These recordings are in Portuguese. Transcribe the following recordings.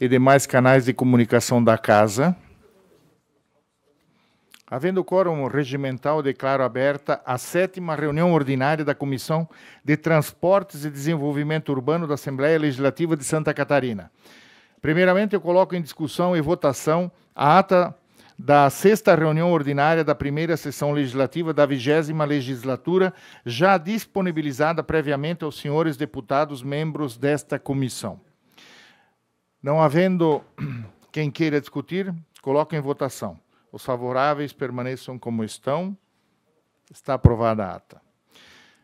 e demais canais de comunicação da Casa. Havendo quórum regimental, declaro aberta a sétima reunião ordinária da Comissão de Transportes e Desenvolvimento Urbano da Assembleia Legislativa de Santa Catarina. Primeiramente, eu coloco em discussão e votação a ata da sexta reunião ordinária da primeira sessão legislativa da vigésima legislatura, já disponibilizada previamente aos senhores deputados membros desta comissão. Não havendo quem queira discutir, coloco em votação. Os favoráveis permaneçam como estão. Está aprovada a ata.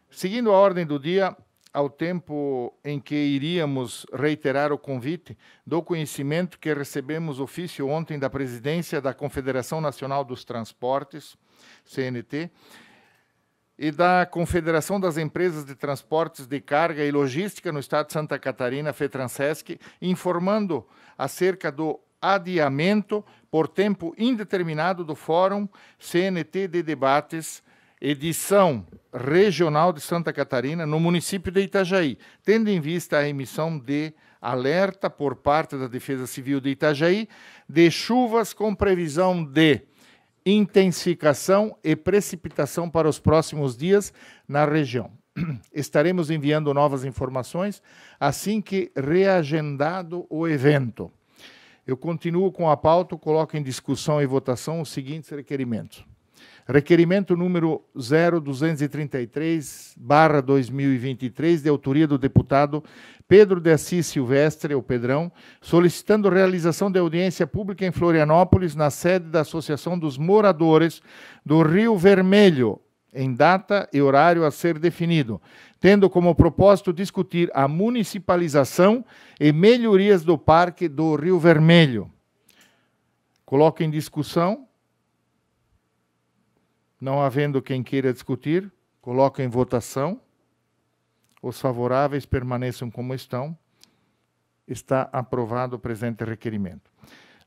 Seguindo a ordem do dia, ao tempo em que iríamos reiterar o convite, dou conhecimento que recebemos ofício ontem da Presidência da Confederação Nacional dos Transportes, CNT, e da Confederação das Empresas de Transportes de Carga e Logística no Estado de Santa Catarina, FETransesc, informando acerca do adiamento por tempo indeterminado do Fórum CNT de Debates, edição regional de Santa Catarina, no município de Itajaí, tendo em vista a emissão de alerta por parte da Defesa Civil de Itajaí de chuvas com previsão de intensificação e precipitação para os próximos dias na região. Estaremos enviando novas informações assim que reagendado o evento. Eu continuo com a pauta, coloco em discussão e votação os seguintes requerimentos. Requerimento número 0233, barra 2023, de autoria do deputado Pedro de Assis Silvestre, o Pedrão, solicitando realização de audiência pública em Florianópolis, na sede da Associação dos Moradores do Rio Vermelho, em data e horário a ser definido, tendo como propósito discutir a municipalização e melhorias do Parque do Rio Vermelho. Coloca em discussão. Não havendo quem queira discutir, coloco em votação. Os favoráveis permaneçam como estão. Está aprovado o presente requerimento.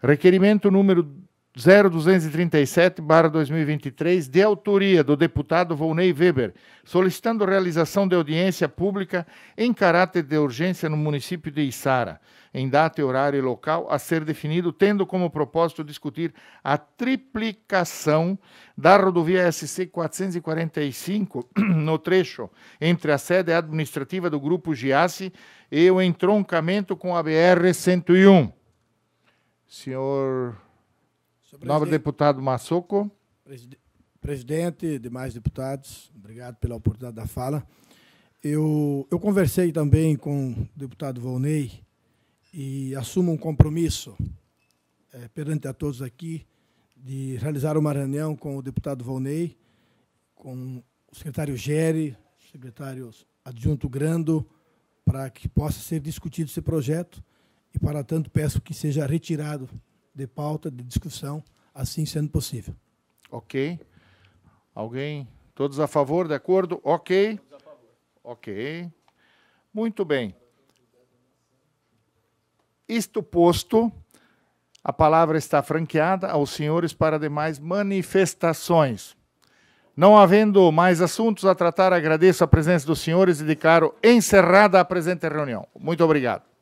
Requerimento número 0237-2023, de autoria do deputado Volney Weber, solicitando realização de audiência pública em caráter de urgência no município de Içara, em data, horário e local a ser definido, tendo como propósito discutir a triplicação da rodovia SC 445 no trecho entre a sede administrativa do Grupo Giasse e o entroncamento com a BR 101. Senhor Nobre deputado Massoco. Presidente, demais deputados, obrigado pela oportunidade da fala. Eu, eu conversei também com o deputado Volney e assumo um compromisso é, perante a todos aqui de realizar uma reunião com o deputado Volney, com o secretário Gere, secretário adjunto Grando, para que possa ser discutido esse projeto e, para tanto, peço que seja retirado de pauta, de discussão, assim sendo possível. Ok. Alguém? Todos a favor, de acordo? Ok. Ok. Muito bem. Isto posto, a palavra está franqueada aos senhores para demais manifestações. Não havendo mais assuntos a tratar, agradeço a presença dos senhores e declaro encerrada a presente reunião. Muito obrigado.